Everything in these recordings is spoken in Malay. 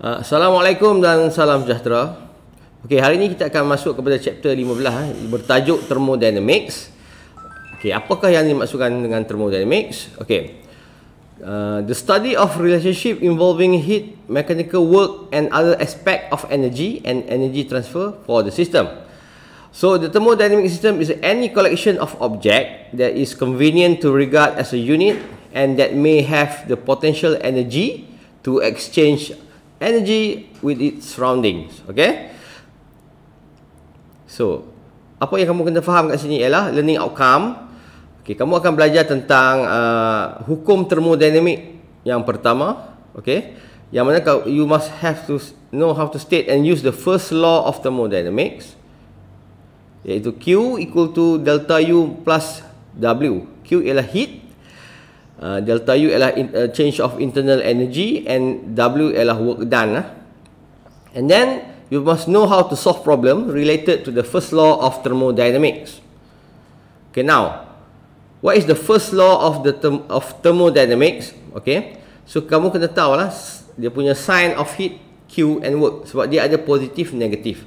Ah, Assalamualaikum dan salam sejahtera. Okey, hari ini kita akan masuk kepada chapter 15 eh, bertajuk thermodynamics. Okey, apakah yang dimaksudkan dengan thermodynamics? Okey. Uh, the study of relationship involving heat, mechanical work and other aspect of energy and energy transfer for the system. So the thermodynamic system is any collection of object that is convenient to regard as a unit and that may have the potential energy to exchange energy with its surroundings. Okay? So, apa yang kamu kena faham kat sini ialah learning outcome. Okay, kamu akan belajar tentang uh, hukum termodinamik yang pertama. Okay? Yang mana kau, you must have to know how to state and use the first law of thermodynamics. Iaitu Q equal to delta U plus W. Q ialah heat Uh, delta U ialah in, uh, change of internal energy and W ialah work done lah. And then you must know how to solve problem related to the first law of thermodynamics. Okay now, what is the first law of the term, of thermodynamics? Okay. So kamu kena tahu lah dia punya sign of heat Q and work sebab dia ada positif negatif.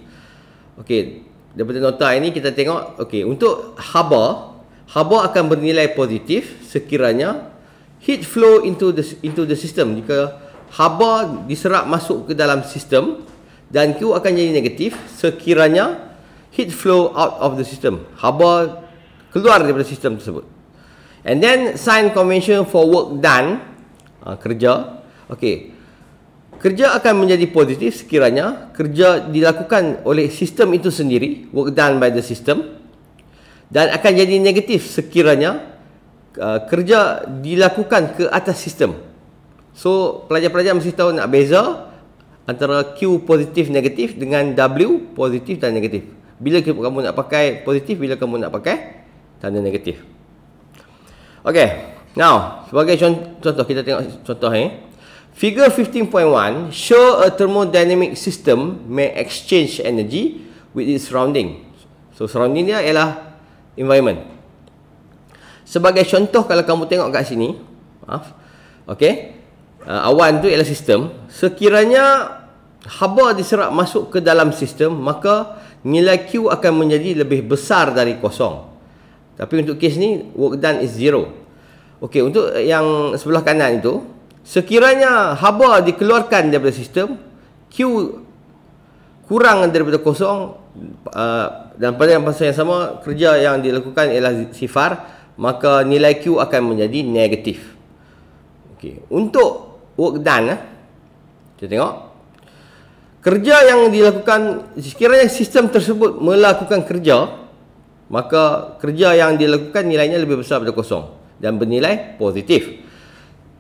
Okay, daripada nota ini kita tengok okay, untuk haba haba akan bernilai positif sekiranya heat flow into the into the system jika haba diserap masuk ke dalam sistem dan Q akan jadi negatif sekiranya heat flow out of the system haba keluar daripada sistem tersebut and then sign convention for work done uh, kerja okey kerja akan menjadi positif sekiranya kerja dilakukan oleh sistem itu sendiri work done by the system dan akan jadi negatif sekiranya Uh, kerja dilakukan ke atas sistem. So pelajar-pelajar mesti tahu nak beza antara Q positif negatif dengan W positif dan negatif. Bila kamu nak pakai positif, bila kamu nak pakai tanda negatif. Okay, now sebagai contoh kita tengok contoh ni. Figure 15.1 show a thermodynamic system may exchange energy with its surrounding. So surrounding dia ialah environment. Sebagai contoh kalau kamu tengok kat sini Maaf Okay uh, ah, Awan tu ialah sistem Sekiranya Haba diserap masuk ke dalam sistem Maka nilai Q akan menjadi lebih besar dari kosong Tapi untuk kes ni Work done is zero Okay untuk yang sebelah kanan itu Sekiranya haba dikeluarkan daripada sistem Q kurang daripada kosong uh, Dan pada yang pasal yang sama Kerja yang dilakukan ialah sifar maka nilai Q akan menjadi negatif. Okey, untuk work done eh, kita tengok kerja yang dilakukan sekiranya sistem tersebut melakukan kerja maka kerja yang dilakukan nilainya lebih besar daripada kosong dan bernilai positif.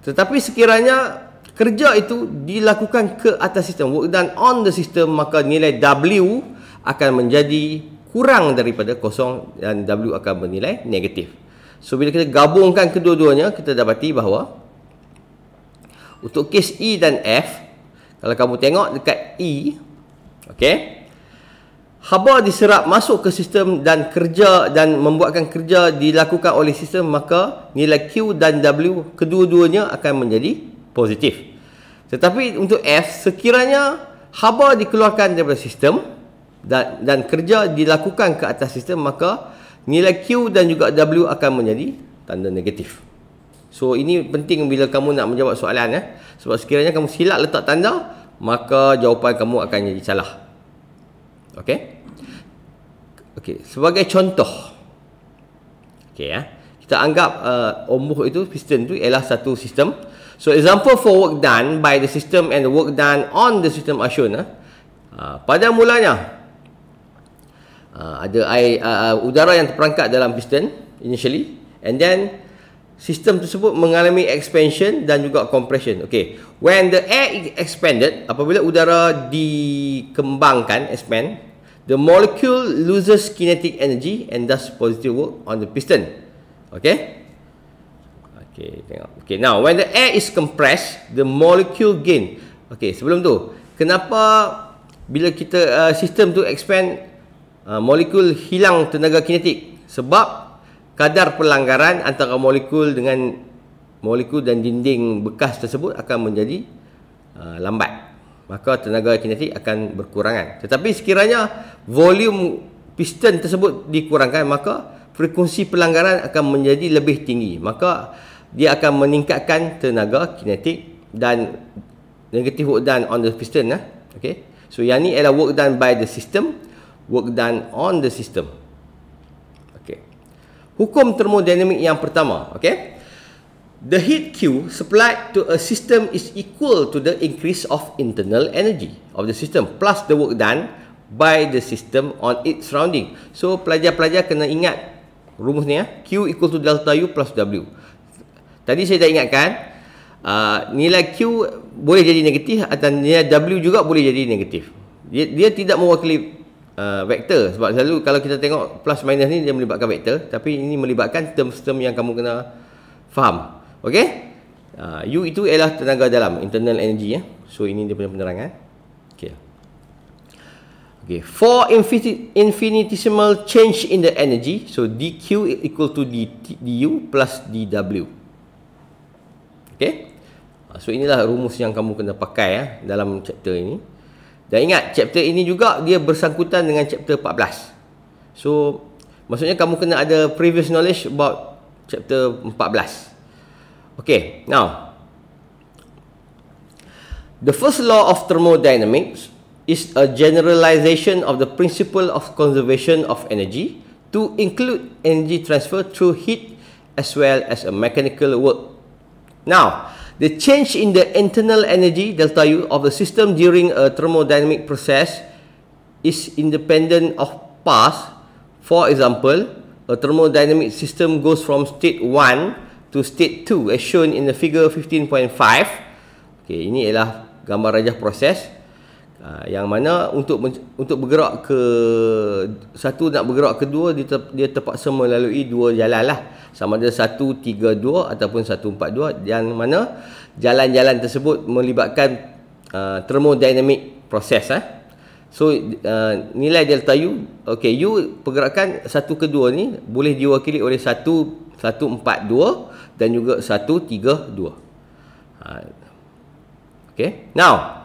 Tetapi sekiranya kerja itu dilakukan ke atas sistem work done on the system maka nilai W akan menjadi kurang daripada kosong dan W akan bernilai negatif. So bila kita gabungkan kedua-duanya kita dapati bahawa untuk kes E dan F kalau kamu tengok dekat E okay, haba diserap masuk ke sistem dan kerja dan membuatkan kerja dilakukan oleh sistem maka nilai Q dan W kedua-duanya akan menjadi positif. Tetapi untuk F sekiranya haba dikeluarkan daripada sistem dan dan kerja dilakukan ke atas sistem maka nilai Q dan juga W akan menjadi tanda negatif. So ini penting bila kamu nak menjawab soalan eh. Sebab sekiranya kamu silap letak tanda, maka jawapan kamu akan jadi salah. Okay? Okay. sebagai contoh. okay ya. Eh? Kita anggap uh, ombuh itu piston itu ialah satu sistem. So example for work done by the system and the work done on the system are shown. Eh? Uh, pada mulanya, Ah, ada air uh, udara yang terperangkap dalam piston initially and then sistem tersebut mengalami expansion dan juga compression okey when the air is expanded apabila udara dikembangkan expand the molecule loses kinetic energy and does positive work on the piston okey okey tengok okey now when the air is compressed the molecule gain okey sebelum tu kenapa bila kita uh, sistem tu expand Ah, molekul hilang tenaga kinetik sebab kadar pelanggaran antara molekul dengan molekul dan dinding bekas tersebut akan menjadi uh, lambat maka tenaga kinetik akan berkurangan tetapi sekiranya volume piston tersebut dikurangkan maka frekuensi pelanggaran akan menjadi lebih tinggi maka dia akan meningkatkan tenaga kinetik dan negative work done on the piston eh? okay. so yang ni adalah work done by the system work done on the system. Okay. Hukum termodinamik yang pertama, okay. The heat Q supplied to a system is equal to the increase of internal energy of the system plus the work done by the system on its surrounding. So pelajar-pelajar kena ingat rumus ni ya. Q equal to delta U plus W. Tadi saya dah ingatkan uh, nilai Q boleh jadi negatif atau nilai W juga boleh jadi negatif. Dia, dia tidak mewakili uh, vektor sebab selalu kalau kita tengok plus minus ni dia melibatkan vektor tapi ini melibatkan term-term yang kamu kena faham ok uh, U itu ialah tenaga dalam internal energy ya. so ini dia punya penerangan ok Okay, for infinitesimal change in the energy, so dq equal to dt, du plus dw. Okay, uh, so inilah rumus yang kamu kena pakai ya dalam chapter ini. Dan ingat chapter ini juga dia bersangkutan dengan chapter 14. So maksudnya kamu kena ada previous knowledge about chapter 14. Okay, now. The first law of thermodynamics is a generalization of the principle of conservation of energy to include energy transfer through heat as well as a mechanical work. Now, The change in the internal energy delta U of the system during a thermodynamic process is independent of path. For example, a thermodynamic system goes from state 1 to state 2 as shown in the figure 15.5. Okay, ini ialah gambar rajah proses. Ha, yang mana untuk untuk bergerak ke satu nak bergerak ke dua dia, ter, dia terpaksa melalui dua jalan lah sama ada satu tiga dua ataupun satu empat dua yang mana jalan-jalan tersebut melibatkan uh, ha, thermodynamic proses eh. so uh, nilai delta U ok U pergerakan satu ke dua ni boleh diwakili oleh satu satu empat dua dan juga satu tiga dua ha, ok now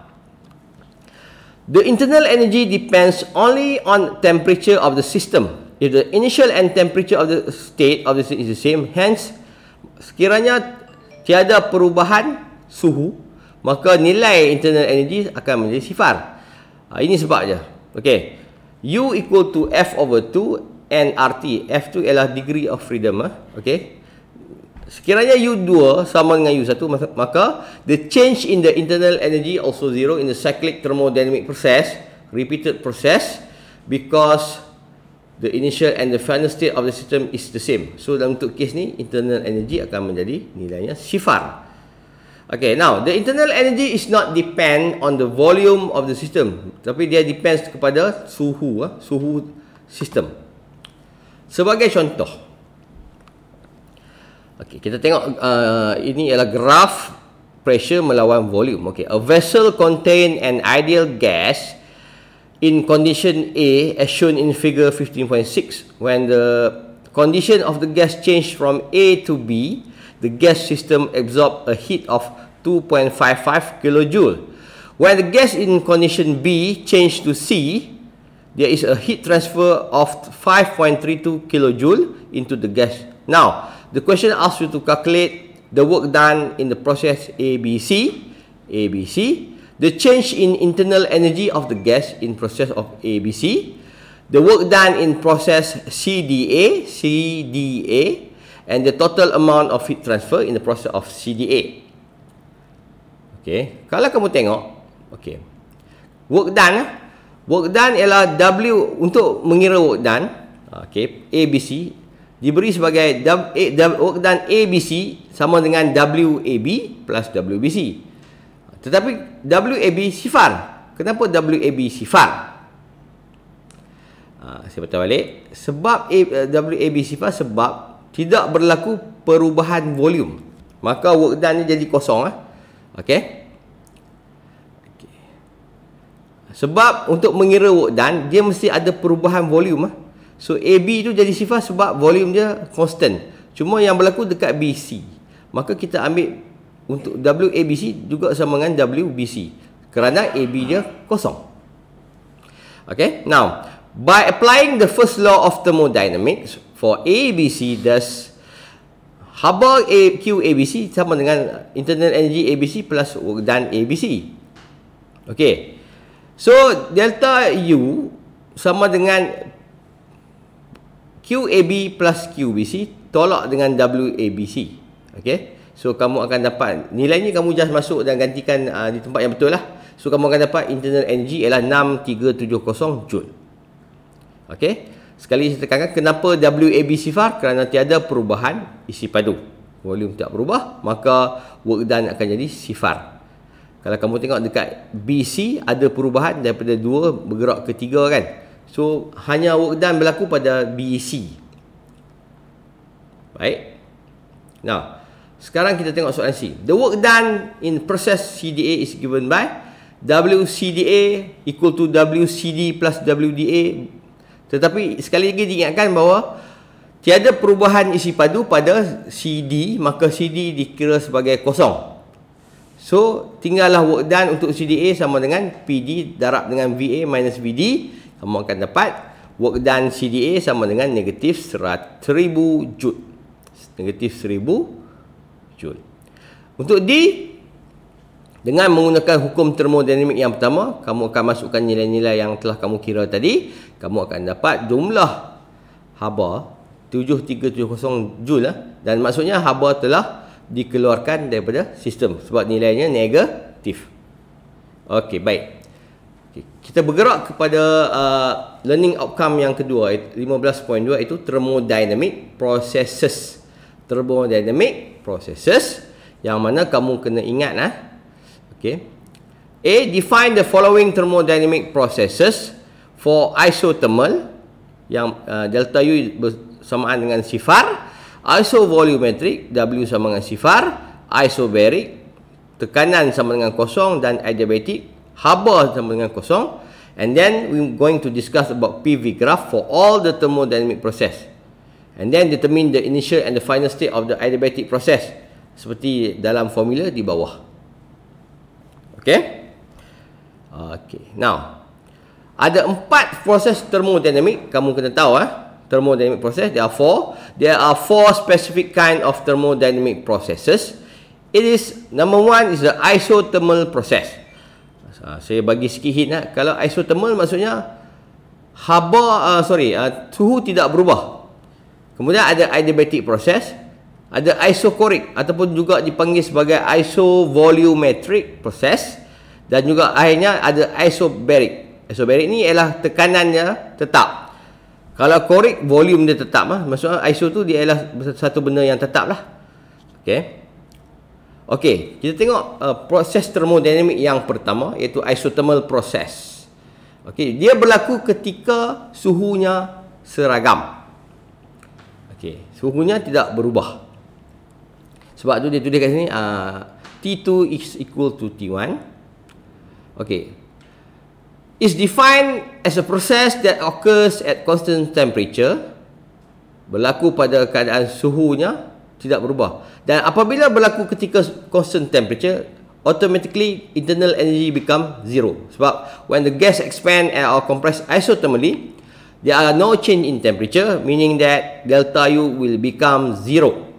The internal energy depends only on temperature of the system. If the initial and temperature of the state of the system is the same, hence sekiranya tiada perubahan suhu, maka nilai internal energy akan menjadi sifar. Ha, ini sebabnya. Okay. U equal to F over 2 and RT. F 2 ialah degree of freedom. Ha? Ah. Okay. Sekiranya U2 sama dengan U1 maka the change in the internal energy also zero in the cyclic thermodynamic process repeated process because the initial and the final state of the system is the same. So dalam untuk case ni internal energy akan menjadi nilainya sifar. Okay, now the internal energy is not depend on the volume of the system tapi dia depends kepada suhu ah, suhu sistem. Sebagai contoh, Okey, kita tengok uh, ini ialah graf pressure melawan volume. Okey, a vessel contain an ideal gas in condition A as shown in figure 15.6 when the condition of the gas change from A to B, the gas system absorb a heat of 2.55 kJ. When the gas in condition B change to C, there is a heat transfer of 5.32 kJ into the gas. Now, the question asks you to calculate the work done in the process ABC, ABC, the change in internal energy of the gas in process of ABC, the work done in process CDA, CDA, and the total amount of heat transfer in the process of CDA. Okay, kalau kamu tengok, okay, work done, work done ialah W untuk mengira work done, okay, ABC diberi sebagai dan ABC sama dengan WAB plus WBC. Tetapi WAB sifar. Kenapa WAB sifar? Ha, saya baca balik. Sebab A, WAB sifar sebab tidak berlaku perubahan volume. Maka work done jadi kosong. Ha? Ah. Okey. Okay. Sebab untuk mengira work done, dia mesti ada perubahan volume. Ha? So AB tu jadi sifar sebab volume dia constant. Cuma yang berlaku dekat BC. Maka kita ambil untuk WABC juga sama dengan WBC. Kerana AB dia kosong. Okay. Now, by applying the first law of thermodynamics for ABC, thus, Hubble QABC sama dengan internal energy ABC plus work done ABC. Okay. So, delta U sama dengan QAB plus QBC tolak dengan WABC. Okay. So, kamu akan dapat nilainya kamu just masuk dan gantikan uh, di tempat yang betul lah. So, kamu akan dapat internal energy ialah 6370 Joule. Okay. Sekali saya tekankan kenapa WABC far kerana tiada perubahan isi padu. Volume tidak berubah maka work done akan jadi sifar. Kalau kamu tengok dekat BC ada perubahan daripada 2 bergerak ke 3 kan. So hanya work done berlaku pada BAC Baik Now Sekarang kita tengok soalan C The work done in process CDA is given by WCDA equal to WCD plus WDA Tetapi sekali lagi diingatkan bahawa Tiada perubahan isi padu pada CD Maka CD dikira sebagai kosong So tinggallah work done untuk CDA sama dengan PD darab dengan VA minus VD kamu akan dapat work done CDA sama dengan negatif 1000 joule. Negatif 1000 joule. Untuk D, dengan menggunakan hukum termodinamik yang pertama, kamu akan masukkan nilai-nilai yang telah kamu kira tadi. Kamu akan dapat jumlah haba 7370 joule. Eh. Dan maksudnya haba telah dikeluarkan daripada sistem sebab nilainya negatif. Okey, baik. Okay. Kita bergerak kepada uh, learning outcome yang kedua 15.2 itu thermodynamic processes. Thermodynamic processes yang mana kamu kena ingat ah. Okay. A define the following thermodynamic processes for isothermal yang uh, delta U bersamaan dengan sifar, isovolumetric W sama dengan sifar, isobaric tekanan sama dengan kosong dan adiabatic Haber sama dengan kosong And then we going to discuss about PV graph for all the thermodynamic process And then determine the initial and the final state of the adiabatic process Seperti dalam formula di bawah Okay Okay, now Ada empat proses thermodynamic Kamu kena tahu ah. Eh? Thermodynamic process, there are four There are four specific kind of thermodynamic processes It is, number one is the isothermal process Ha, saya bagi sikit hint lah. Kalau isothermal maksudnya haba uh, sorry uh, suhu tidak berubah. Kemudian ada adiabatic process, ada isochoric ataupun juga dipanggil sebagai isovolumetric process dan juga akhirnya ada isobaric. Isobaric ni ialah tekanannya tetap. Kalau korik volume dia tetap lah. Maksudnya iso tu dia ialah satu benda yang tetap lah. Okay. Okey, kita tengok uh, proses termodinamik yang pertama iaitu isothermal process. Okey, dia berlaku ketika suhunya seragam. Okey, suhunya tidak berubah. Sebab tu dia tulis kat sini uh, T2 is equal to T1. Okey. Is defined as a process that occurs at constant temperature berlaku pada keadaan suhunya tidak berubah dan apabila berlaku ketika constant temperature automatically internal energy become zero sebab when the gas expand and or compress isothermally there are no change in temperature meaning that delta U will become zero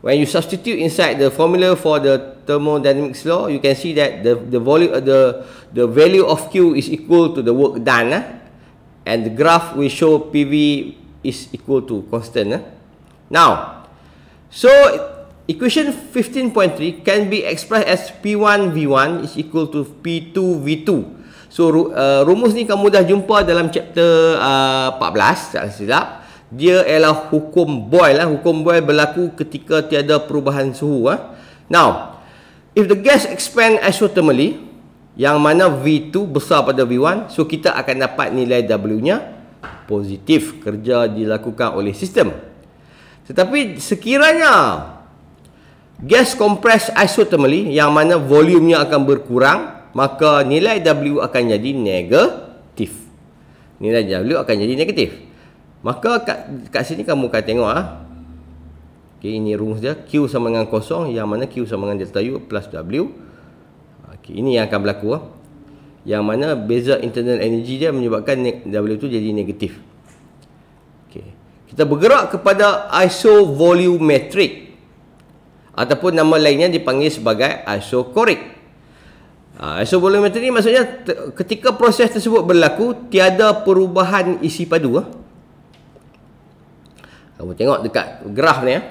when you substitute inside the formula for the thermodynamics law you can see that the the volume uh, the the value of Q is equal to the work done eh? and the graph will show PV is equal to constant eh? now So equation 15.3 can be expressed as P1 V1 is equal to P2 V2. So uh, rumus ni kamu dah jumpa dalam chapter uh, 14 tak silap. Dia ialah hukum Boyle lah. Hukum Boyle berlaku ketika tiada perubahan suhu ah. Now, if the gas expand isothermally yang mana V2 besar pada V1, so kita akan dapat nilai W-nya positif kerja dilakukan oleh sistem. Tetapi sekiranya gas compressed isothermally yang mana volumenya akan berkurang, maka nilai W akan jadi negatif. Nilai W akan jadi negatif. Maka kat, kat sini kamu akan tengok ah. Okey, ini rumus dia Q sama dengan kosong yang mana Q sama dengan delta U plus W. Okey, ini yang akan berlaku ah. Yang mana beza internal energy dia menyebabkan W tu jadi negatif kita bergerak kepada isovolumetric ataupun nama lainnya dipanggil sebagai isochoric. Uh, isovolumetric ni maksudnya ketika proses tersebut berlaku tiada perubahan isi padu. Eh? Kamu tengok dekat graf ni. Eh?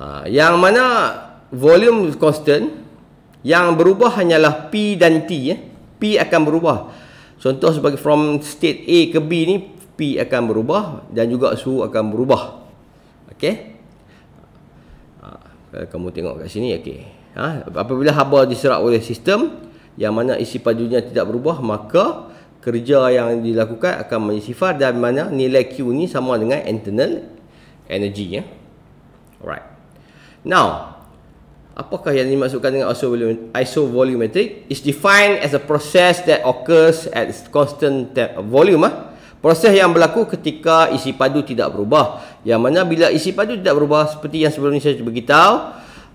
Uh, yang mana volume constant yang berubah hanyalah P dan T. Eh? P akan berubah. Contoh sebagai from state A ke B ni P akan berubah dan juga suhu akan berubah. Okey. Ha, kalau kamu tengok kat sini okey. Ha, apabila haba diserap oleh sistem yang mana isi padunya tidak berubah maka kerja yang dilakukan akan menjadi sifar dan mana nilai Q ni sama dengan internal energy ya. Alright. Now, apakah yang dimaksudkan dengan isovolumetric is defined as a process that occurs at constant volume ah. Ha? Proses yang berlaku ketika isi padu tidak berubah. Yang mana bila isi padu tidak berubah seperti yang sebelum ini saya beritahu,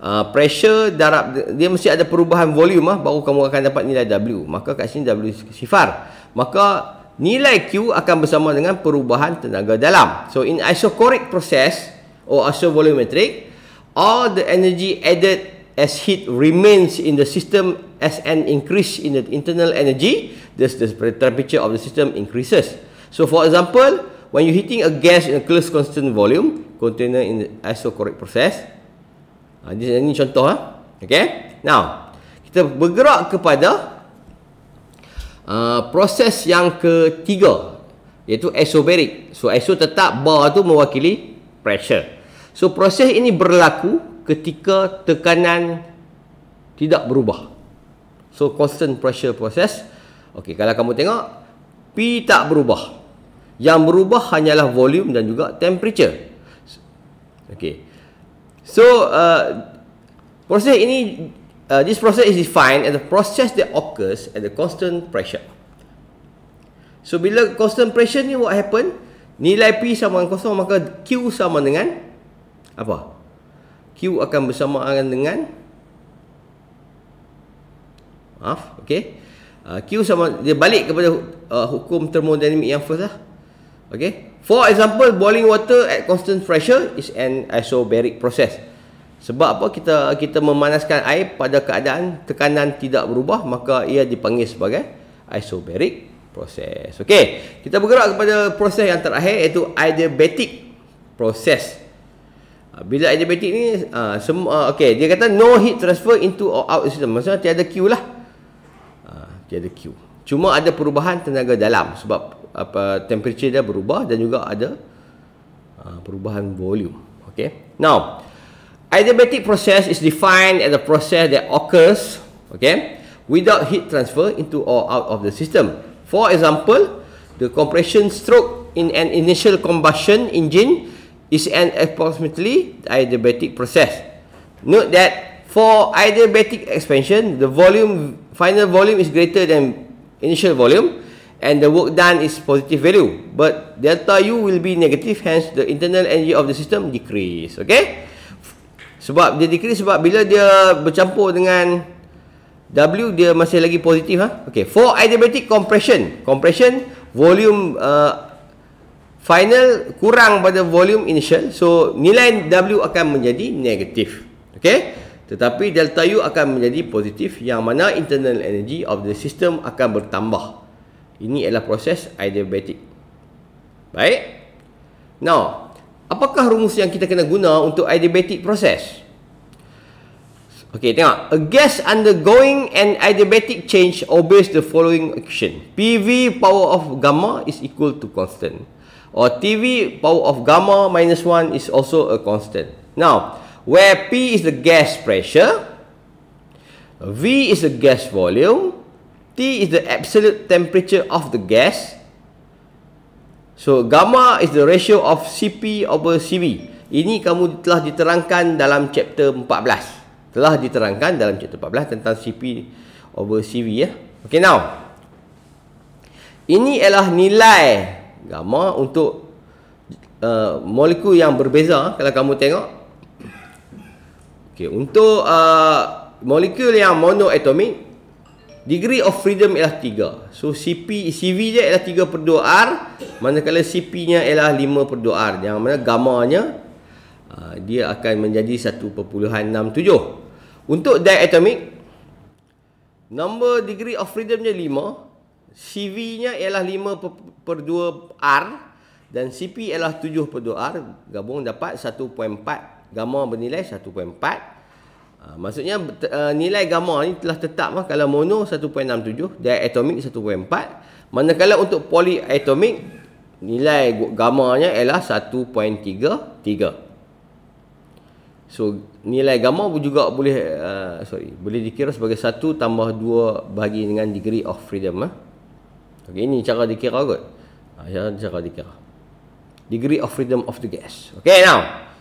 uh, pressure darab dia mesti ada perubahan volume ah baru kamu akan dapat nilai W. Maka kat sini W sifar. Maka nilai Q akan bersama dengan perubahan tenaga dalam. So in isochoric process or isovolumetric all the energy added as heat remains in the system as an increase in the internal energy, thus the temperature of the system increases. So for example, when you heating a gas in a closed constant volume container in the isochoric process. Uh, ha, ini contoh ah. Ha? Okay. Now, kita bergerak kepada uh, proses yang ketiga iaitu isobaric. So iso tetap bar tu mewakili pressure. So proses ini berlaku ketika tekanan tidak berubah. So constant pressure process. Okay, kalau kamu tengok P tak berubah. Yang berubah hanyalah volume dan juga temperature. Okay. So, uh, proses ini, uh, this process is defined as a process that occurs at the constant pressure. So, bila constant pressure ni what happen? Nilai P sama dengan kosong maka Q sama dengan apa? Q akan bersamaan dengan maaf, okay. Uh, Q sama, dia balik kepada uh, hukum termodinamik yang first lah. Okay. For example, boiling water at constant pressure is an isobaric process. Sebab apa kita kita memanaskan air pada keadaan tekanan tidak berubah maka ia dipanggil sebagai isobaric proses. Okay, kita bergerak kepada proses yang terakhir iaitu adiabatic proses. Ah, bila adiabatic ni uh, semua uh, ah, okey dia kata no heat transfer into or out system. Maksudnya tiada Q lah. Uh, tiada Q. Cuma ada perubahan tenaga dalam sebab apa temperature dia berubah dan juga ada uh, perubahan volume okay now adiabatic process is defined as a process that occurs okay without heat transfer into or out of the system for example the compression stroke in an initial combustion engine is an approximately adiabatic process note that for adiabatic expansion the volume final volume is greater than initial volume and the work done is positive value but delta u will be negative hence the internal energy of the system decrease okay sebab dia decrease sebab bila dia bercampur dengan W dia masih lagi positif ha? Okay, for adiabatic compression compression volume uh, final kurang pada volume initial so nilai W akan menjadi negatif okay? tetapi delta U akan menjadi positif yang mana internal energy of the system akan bertambah ini adalah proses adiabatik. Baik. Now, apakah rumus yang kita kena guna untuk adiabatic proses? Okay, tengok. A gas undergoing an adiabatic change obeys the following equation. PV power of gamma is equal to constant. Or TV power of gamma minus 1 is also a constant. Now, where P is the gas pressure, V is the gas volume, T is the absolute temperature of the gas. So gamma is the ratio of Cp over Cv. Ini kamu telah diterangkan dalam chapter 14. Telah diterangkan dalam chapter 14 tentang Cp over Cv ya. Okay now. Ini adalah nilai gamma untuk uh, molekul yang berbeza eh, kalau kamu tengok. Okay, untuk uh, molekul yang monoatomik Degree of freedom ialah 3. So CP CV dia ialah 3 per 2R. Manakala CP-nya ialah 5 per 2R. Yang mana gamanya uh, ah, dia akan menjadi 1.67. Untuk diatomic, number degree of freedom-nya 5. CV-nya ialah 5 per 2R. Dan CP ialah 7 per 2R. Gabung dapat 1.4. Gamma bernilai 1.4. Ha, maksudnya uh, nilai gamma ni telah tetap lah kalau mono 1.67, atomik 1.4. Manakala untuk polyatomik, nilai gamanya ialah 1.33. So, nilai gamma juga boleh, uh, sorry, boleh dikira sebagai 1 tambah 2 bagi dengan degree of freedom. Eh. Okay, ini cara dikira kot. Ha, ya, cara, dikira. Degree of freedom of the gas. Okay, now.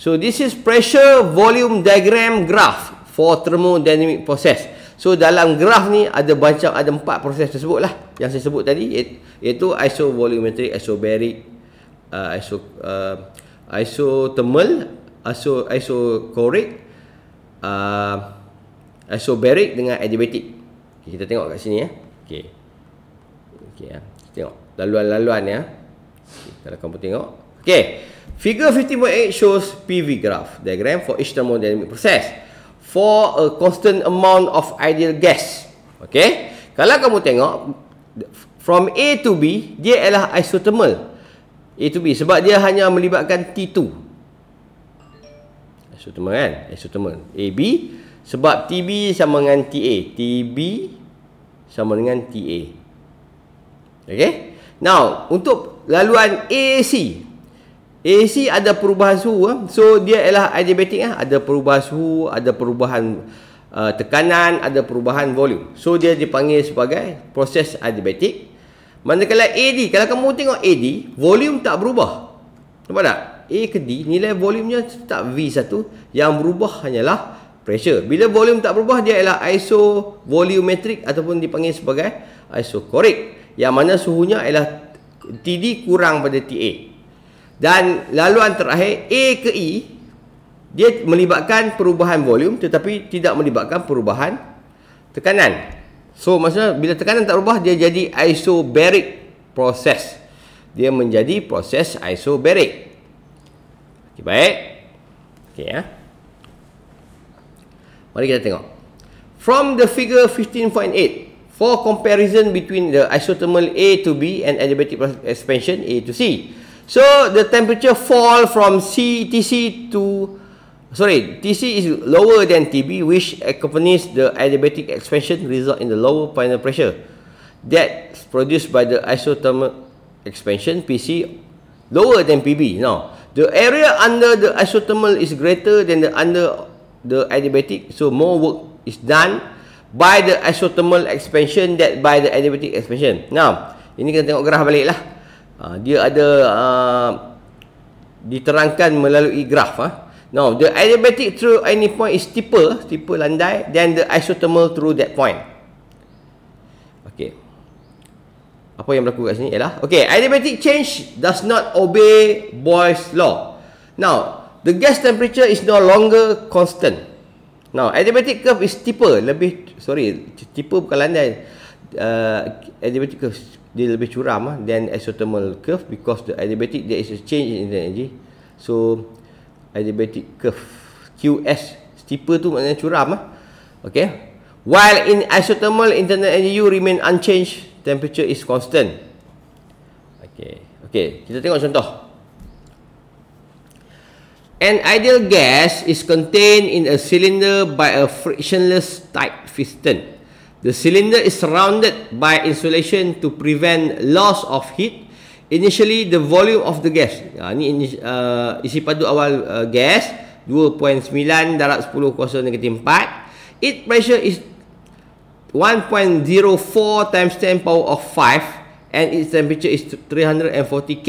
So this is pressure volume diagram graph for thermodynamic process. So dalam graf ni ada banyak, ada empat proses tersebut lah yang saya sebut tadi iaitu isovolumetric, isobaric, uh, iso, uh, isothermal, iso, isochoric, uh, isobaric dengan adiabatic. Okay, kita tengok kat sini ya. Okay. Okay, ya. tengok laluan-laluan ya. Okay, kalau kamu tengok. Okay. Figure 50.8 shows PV graph diagram for each thermodynamic process for a constant amount of ideal gas. Okay? Kalau kamu tengok from A to B dia adalah isothermal. A to B sebab dia hanya melibatkan T2. Isothermal kan? Isothermal. A B sebab T B sama dengan T A T B sama dengan T A. Okay? Now, untuk laluan AAC, AC ada perubahan suhu eh. so dia ialah adiabatic eh. ada perubahan suhu ada perubahan uh, tekanan ada perubahan volume so dia dipanggil sebagai proses adiabatic manakala AD kalau kamu tengok AD volume tak berubah nampak tak A ke D nilai volumenya tetap V1 yang berubah hanyalah pressure bila volume tak berubah dia ialah isovolumetric ataupun dipanggil sebagai isochoric yang mana suhunya ialah TD kurang pada TA dan laluan terakhir A ke E dia melibatkan perubahan volume tetapi tidak melibatkan perubahan tekanan. So maksudnya bila tekanan tak berubah dia jadi isobaric proses. Dia menjadi proses isobaric. Okey baik. okay ya. Mari kita tengok. From the figure 15.8 for comparison between the isothermal A to B and adiabatic expansion A to C. So the temperature fall from CTC to sorry, TC is lower than TB which accompanies the adiabatic expansion result in the lower final pressure that produced by the isothermal expansion PC lower than PB. Now, the area under the isothermal is greater than the under the adiabatic so more work is done by the isothermal expansion that by the adiabatic expansion. Now, ini kita tengok graf balik lah. Ah, dia ada ha, diterangkan melalui graf ha. now the adiabatic through any point is steeper steeper landai than the isothermal through that point Okay. apa yang berlaku kat sini ialah okay, adiabatic change does not obey Boyle's law now the gas temperature is no longer constant now adiabatic curve is steeper lebih sorry steeper bukan landai uh, adiabatic curve dia lebih curam ah than isothermal curve because the adiabatic there is a change in the energy so adiabatic curve QS steeper tu maknanya curam ah okay while in isothermal internal energy U remain unchanged temperature is constant okay okay kita tengok contoh An ideal gas is contained in a cylinder by a frictionless type piston. The cylinder is surrounded by insulation to prevent loss of heat. Initially, the volume of the gas. Ha, ya, ni uh, isi padu awal uh, gas. 2.9 darab 10 kuasa negatif 4. Heat pressure is 1.04 times 10 power of 5. And its temperature is 340K.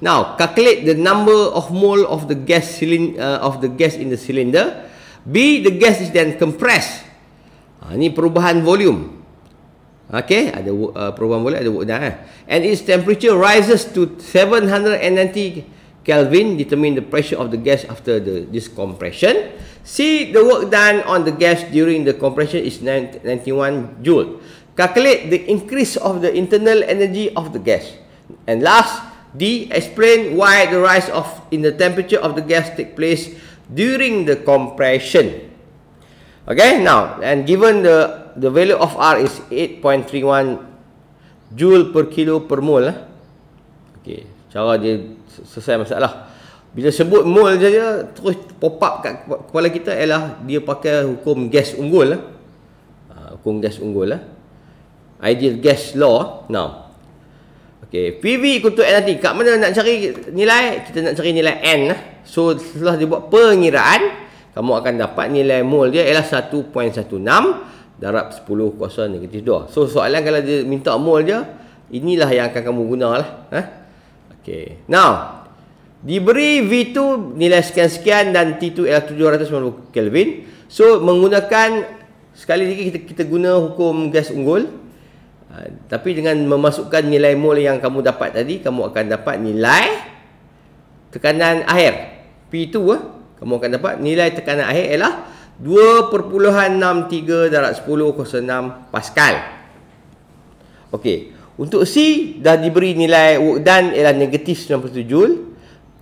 Now, calculate the number of mole of the gas, uh, of the gas in the cylinder. B, the gas is then compressed Ha, ini perubahan volume. Okay, ada uh, perubahan volume, ada dah. Eh. And its temperature rises to 790 Kelvin, determine the pressure of the gas after the this compression. See the work done on the gas during the compression is 91 joule. Calculate the increase of the internal energy of the gas. And last, D, explain why the rise of in the temperature of the gas take place during the compression. Okay, now and given the the value of R is 8.31 joule per kilo per mole. Eh? Okay, cara dia selesai masalah. Bila sebut mole saja terus pop up kat kepala kita ialah dia pakai hukum gas unggul. Uh, hukum gas unggul lah. Ideal gas law. Now. Okay, PV ikut tu nanti. Kat mana nak cari nilai? Kita nak cari nilai N So, setelah dia buat pengiraan, kamu akan dapat nilai mol dia ialah 1.16 darab 10 kuasa negatif 2. So soalan kalau dia minta mol dia, inilah yang akan kamu gunalah, eh. Ha? Okay. Now, diberi V2 nilai sekian-sekian dan T2 ialah 790 Kelvin. So menggunakan sekali lagi kita kita guna hukum gas unggul. Uh, tapi dengan memasukkan nilai mol yang kamu dapat tadi, kamu akan dapat nilai tekanan akhir P2 eh. Kamu akan dapat nilai tekanan akhir ialah 2.63 darab 10.06 pascal. Okey. Untuk C, dah diberi nilai work done ialah negatif 97 joule.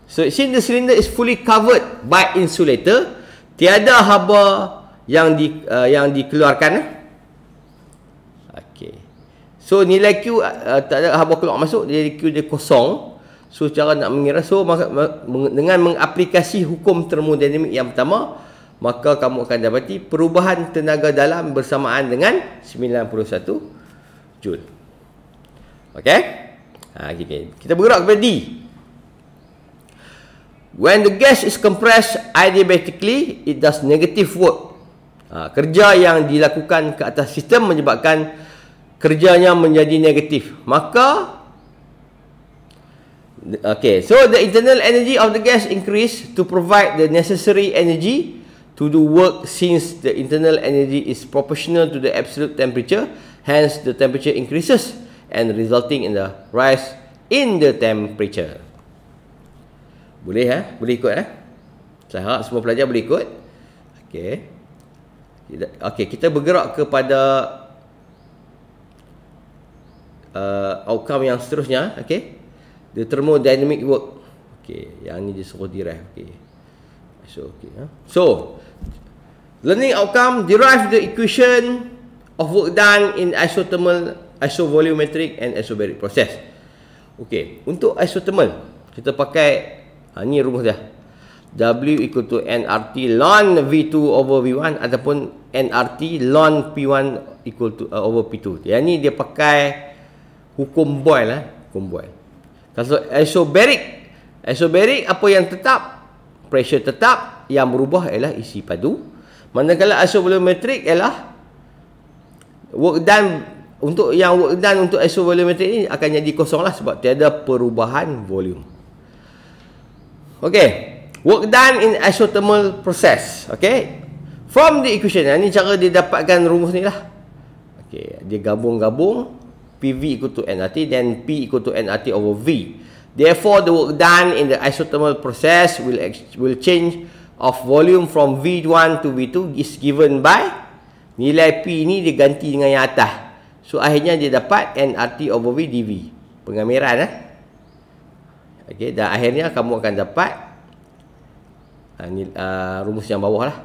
So, since the cylinder is fully covered by insulator, tiada haba yang di uh, yang dikeluarkan. Eh? Okey. So, nilai Q uh, tak ada haba keluar masuk, jadi Q dia kosong. So cara nak mengira so maka, dengan mengaplikasi hukum termodinamik yang pertama maka kamu akan dapati perubahan tenaga dalam bersamaan dengan 91 joule. Okey? Ha okay. kita bergerak kepada D. When the gas is compressed adiabatically it does negative work. Ha, kerja yang dilakukan ke atas sistem menyebabkan kerjanya menjadi negatif. Maka Okay, so the internal energy of the gas increase to provide the necessary energy to do work since the internal energy is proportional to the absolute temperature. Hence, the temperature increases and resulting in the rise in the temperature. Boleh, eh? boleh ikut. Eh? Saya harap semua pelajar boleh ikut. Okay. Okay, kita bergerak kepada uh, outcome yang seterusnya. Okay the thermodynamic work okay. yang ni dia suruh derive okay. so okay, huh? Ha. so learning outcome derive the equation of work done in isothermal isovolumetric and isobaric process Okay. untuk isothermal kita pakai ha, ni rumus dia W equal to nRT ln V2 over V1 ataupun nRT ln P1 equal to uh, over P2. Yang ni dia pakai hukum Boyle eh, hukum Boyle. Kalau isobaric, isobaric apa yang tetap? Pressure tetap yang berubah ialah isi padu. Manakala isovolumetric ialah work done untuk yang work done untuk isovolumetric ini akan jadi kosonglah sebab tiada perubahan volume. Okay, work done in isothermal process, Okay, From the equation, ini cara dia dapatkan rumus ni lah. Okay, dia gabung-gabung PV equal to nRT then P equal to nRT over V. Therefore, the work done in the isothermal process will will change of volume from V1 to V2 is given by nilai P ini diganti dengan yang atas. So, akhirnya dia dapat nRT over V dV. Pengamiran. Eh? Okay, dan akhirnya kamu akan dapat uh, rumus yang bawah lah.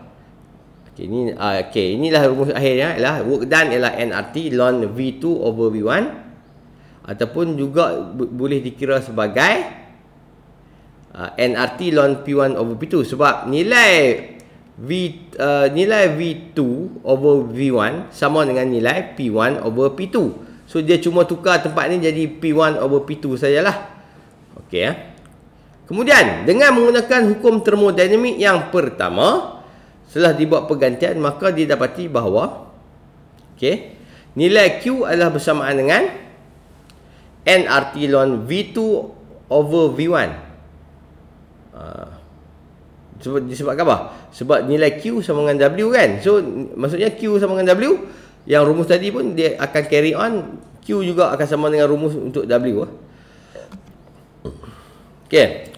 Okay, ini uh, ah, okay, inilah rumus akhirnya ialah work done ialah nRT ln v2 over v1 ataupun juga boleh dikira sebagai uh, ah, nRT ln p1 over p2 sebab nilai v uh, nilai v2 over v1 sama dengan nilai p1 over p2. So dia cuma tukar tempat ni jadi p1 over p2 sajalah. Okey ya. Eh? Kemudian dengan menggunakan hukum termodinamik yang pertama setelah dibuat pergantian maka dia bahawa okay, nilai q adalah bersamaan dengan nrt ln v2 over v1 uh, ah. sebab disebabkan apa sebab nilai q sama dengan w kan so maksudnya q sama dengan w yang rumus tadi pun dia akan carry on q juga akan sama dengan rumus untuk w ah. Okay,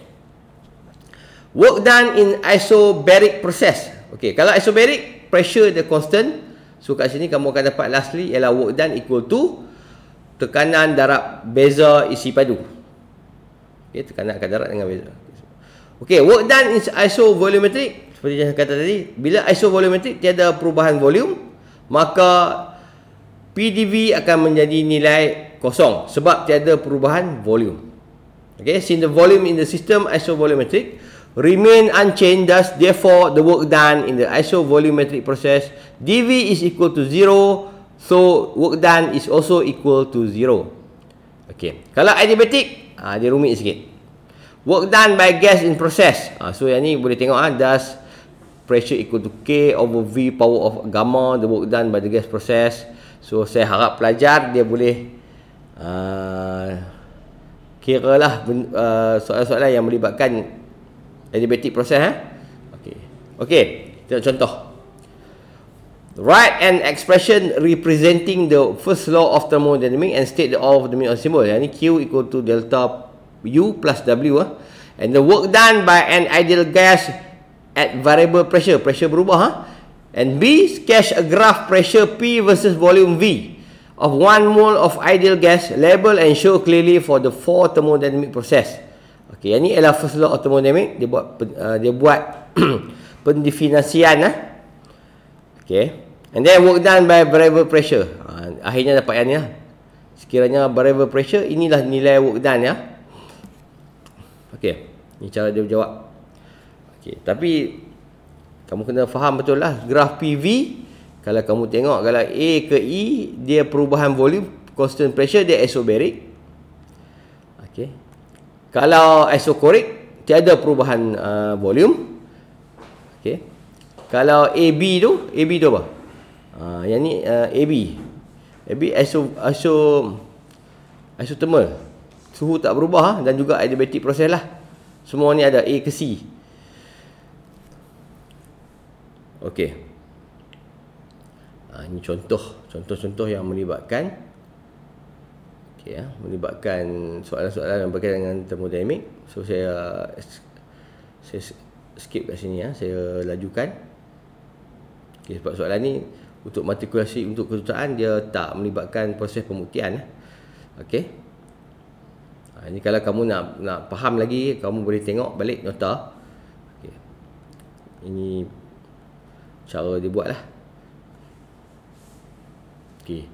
Work done in isobaric process. Okey, kalau isobaric pressure dia constant, so kat sini kamu akan dapat lastly ialah work done equal to tekanan darab beza isi padu. Okey, tekanan akan darab dengan beza. Okey, work done is isovolumetric seperti yang saya kata tadi, bila isovolumetric tiada perubahan volume, maka PDV akan menjadi nilai kosong sebab tiada perubahan volume. Okey, since the volume in the system isovolumetric, remain unchanged thus therefore the work done in the isovolumetric process dv is equal to 0 so work done is also equal to 0 Okay, kalau adiabatic ah dia rumit sikit work done by gas in process ah so yang ni boleh tengok ah thus pressure equal to k over v power of gamma the work done by the gas process so saya harap pelajar dia boleh uh, kira lah uh, soalan-soalan yang melibatkan adiabatic proses, eh. Okay, Okey, kita contoh. Write an expression representing the first law of thermodynamics and state the all of the minimum symbol. Yang ni Q equal to delta U plus W eh. And the work done by an ideal gas at variable pressure. Pressure berubah ha. And B, sketch a graph pressure P versus volume V of one mole of ideal gas. Label and show clearly for the four thermodynamic process. Okey, yang ni ialah first law of thermodynamic. Dia buat uh, dia buat pendefinisian lah. Eh. Okey. And then work done by variable pressure. Uh, akhirnya dapat yang ni lah. Sekiranya variable pressure, inilah nilai work done ya. Okey. ini cara dia jawab. Okey, tapi kamu kena faham betul lah graf PV kalau kamu tengok kalau A ke E dia perubahan volume constant pressure dia isobaric. okey kalau isokorik tiada perubahan uh, volume. Okey. Kalau AB tu, AB tu apa? Uh, yang ni uh, AB. AB iso iso isothermal. Suhu tak berubah ah, dan juga adiabatic process lah. Semua ni ada A ke C. Okey. Ah, ini contoh contoh-contoh yang melibatkan okay, ya, melibatkan soalan-soalan yang berkaitan dengan termodinamik. So saya saya skip kat sini ya, saya lajukan. Okay, sebab soalan ni untuk matrikulasi untuk kedutaan dia tak melibatkan proses pembuktian. Ya. Okey. Ha, ini kalau kamu nak nak faham lagi, kamu boleh tengok balik nota. Okey. Ini cara dia buatlah. Okey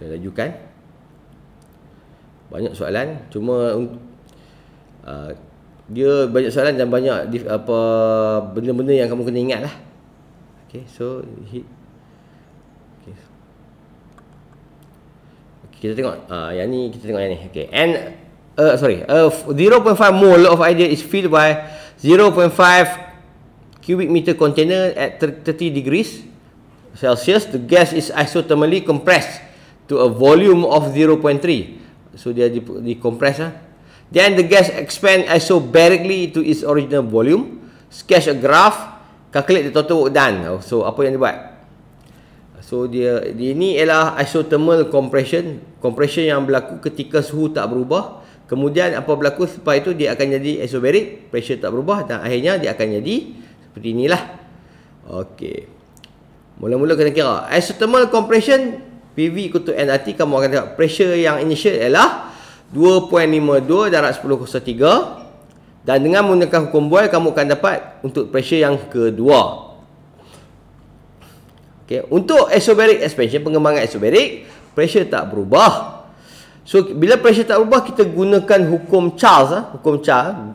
saya rajukan banyak soalan cuma uh, dia banyak soalan dan banyak dif, apa benda-benda yang kamu kena ingat lah ok so hit kita tengok uh, yang ni kita tengok yang ni Okay, and uh, sorry uh, 0.5 mole of idea is filled by 0.5 cubic meter container at 30 degrees Celsius the gas is isothermally compressed to a volume of 0.3. So dia dikompres lah. Then the gas expand isobarically to its original volume. Sketch a graph. Calculate the total work done. So apa yang dibuat? So dia, dia ni ialah isothermal compression. Compression yang berlaku ketika suhu tak berubah. Kemudian apa berlaku selepas itu dia akan jadi isobaric. Pressure tak berubah dan akhirnya dia akan jadi seperti inilah. Okay. Mula-mula kena kira. Isothermal compression PV equal to nRT kamu akan dapat pressure yang initial ialah 2.52 darab 10.03 dan dengan menggunakan hukum boil kamu akan dapat untuk pressure yang kedua. Okay. Untuk isobaric expansion, pengembangan isobaric, pressure tak berubah. So, bila pressure tak berubah, kita gunakan hukum Charles. Ha? Hukum Charles.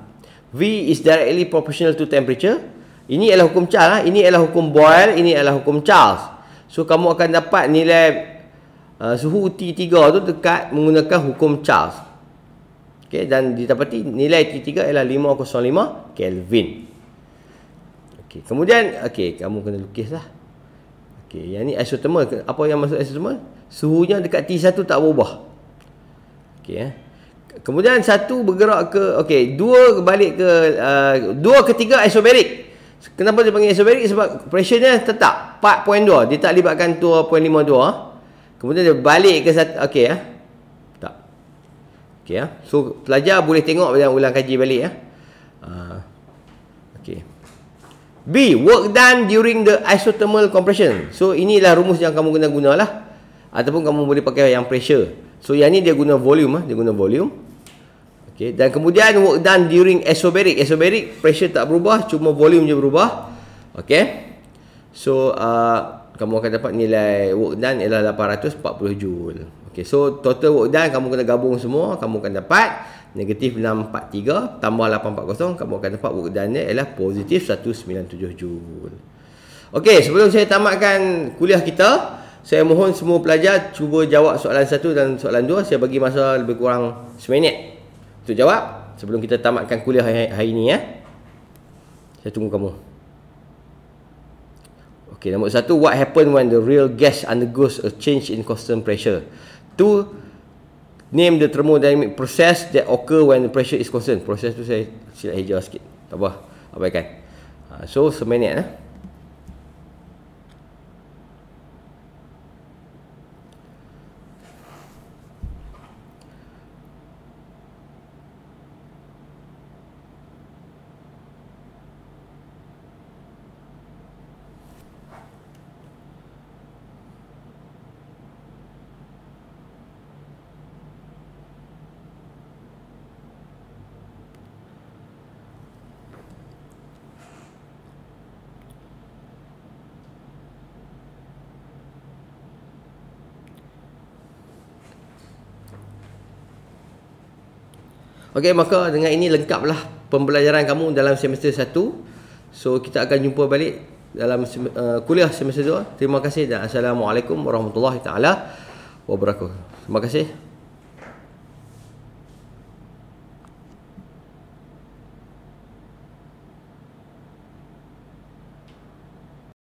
V is directly proportional to temperature. Ini adalah hukum Charles. Ha? Ini adalah hukum boil Ini adalah hukum Charles. So, kamu akan dapat nilai uh, suhu T3 tu dekat menggunakan hukum Charles. okay dan didapati nilai T3 ialah 505 Kelvin. Okay, kemudian okay kamu kena lukislah. Okay, yang ni isotermal apa yang maksud isotermal? Suhunya dekat T1 tak berubah. Okay, eh. Kemudian satu bergerak ke okay dua balik ke uh, dua tiga isobarik. Kenapa dia panggil isobaric? Sebab pressure dia tetap 4.2. Dia tak libatkan 2.52. Kemudian dia balik ke satu okey ya. Tak. Okey ya. So pelajar boleh tengok dalam ulang kaji balik ya. Ah, okey. B work done during the isothermal compression. So inilah rumus yang kamu kena gunalah ataupun kamu boleh pakai yang pressure. So yang ni dia guna volume ya. dia guna volume. Okey dan kemudian work done during isobaric. Isobaric pressure tak berubah, cuma volume je berubah. Okey. So uh, kamu akan dapat nilai work done ialah 840 joule. Okay, so total work done kamu kena gabung semua, kamu akan dapat negatif 643 tambah 840, kamu akan dapat work done ialah positif 197 joule. Okay, sebelum saya tamatkan kuliah kita, saya mohon semua pelajar cuba jawab soalan satu dan soalan dua Saya bagi masa lebih kurang seminit untuk jawab sebelum kita tamatkan kuliah hari ini. Ya. Saya tunggu Kamu. Okay, nombor satu, what happen when the real gas undergoes a change in constant pressure? Two, name the thermodynamic process that occur when the pressure is constant. Proses tu saya silap hijau sikit. Tak apa, abaikan. Ah, so, semenit lah. Eh? Okey, maka dengan ini lengkaplah pembelajaran kamu dalam semester 1. So, kita akan jumpa balik dalam uh, kuliah semester 2. Terima kasih dan Assalamualaikum Warahmatullahi Ta'ala Wabarakatuh. Terima kasih.